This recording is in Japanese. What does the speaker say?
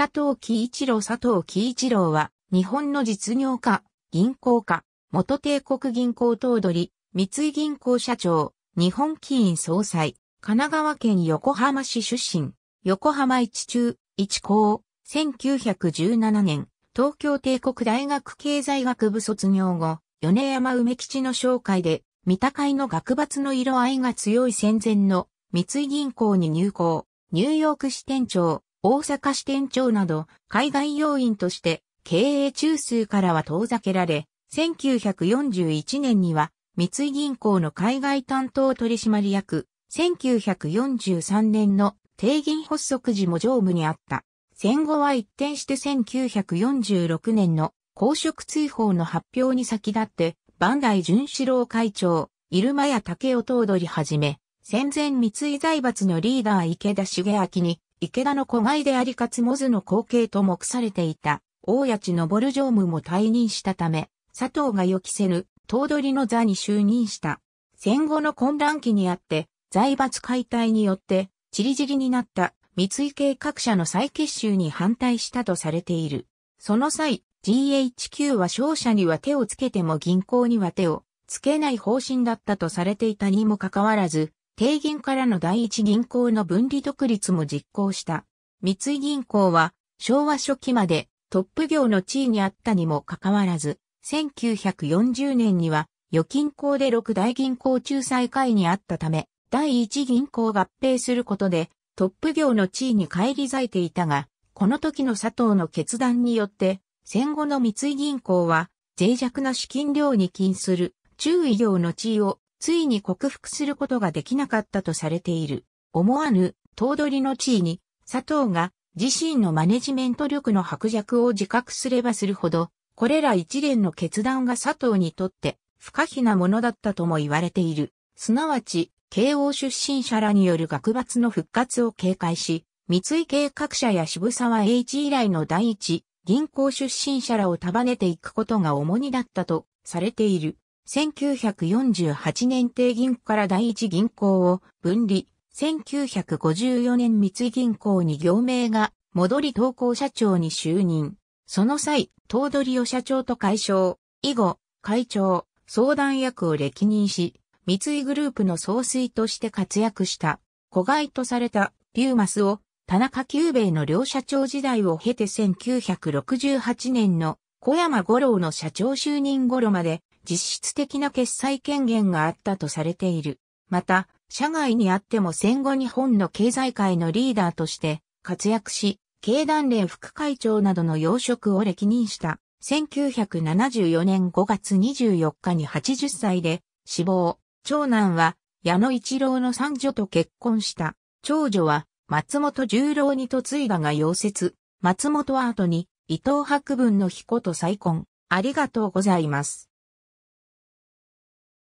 佐藤喜一郎佐藤喜一郎は、日本の実業家、銀行家、元帝国銀行頭取、三井銀行社長、日本金因総裁、神奈川県横浜市出身、横浜一中、一高、1917年、東京帝国大学経済学部卒業後、米山梅吉の紹介で、三鷹井の学伐の色合いが強い戦前の三井銀行に入行、ニューヨーク支店長、大阪支店長など海外要員として経営中枢からは遠ざけられ、1941年には三井銀行の海外担当取締役、1943年の定銀発足時も常務にあった。戦後は一転して1946年の公職追放の発表に先立って、万代淳四郎会長、入間屋武雄頭取はじめ、戦前三井財閥のリーダー池田茂明に池田の子飼いでありかつモズの後継と目されていた、大谷地昇常務も退任したため、佐藤が予期せぬ、頭取の座に就任した。戦後の混乱期にあって、財閥解体によって、チリジリになった三井系各社の再結集に反対したとされている。その際、GHQ は商社には手をつけても銀行には手をつけない方針だったとされていたにもかかわらず、帝銀からの第一銀行の分離独立も実行した。三井銀行は昭和初期までトップ業の地位にあったにもかかわらず、1940年には預金行で六大銀行仲裁会にあったため、第一銀行合併することでトップ業の地位に返り咲いていたが、この時の佐藤の決断によって、戦後の三井銀行は脆弱な資金量に起因する中医業の地位をついに克服することができなかったとされている。思わぬ、頭取の地位に、佐藤が自身のマネジメント力の薄弱を自覚すればするほど、これら一連の決断が佐藤にとって不可避なものだったとも言われている。すなわち、慶応出身者らによる学罰の復活を警戒し、三井計画者や渋沢栄一以来の第一、銀行出身者らを束ねていくことが重荷だったとされている。1948年帝銀から第一銀行を分離、1954年三井銀行に行名が戻り投稿社長に就任。その際、頭取を社長と会消、以後、会長、相談役を歴任し、三井グループの総帥として活躍した、子外とされた、リューマスを、田中久兵衛の両社長時代を経て1968年の小山五郎の社長就任頃まで実質的な決裁権限があったとされている。また、社外にあっても戦後日本の経済界のリーダーとして活躍し、経団連副会長などの要職を歴任した。1974年5月24日に80歳で死亡。長男は矢野一郎の三女と結婚した。長女は松本十郎に嫁いだが溶接。松本は後に伊藤博文の彦と再婚。ありがとうございます。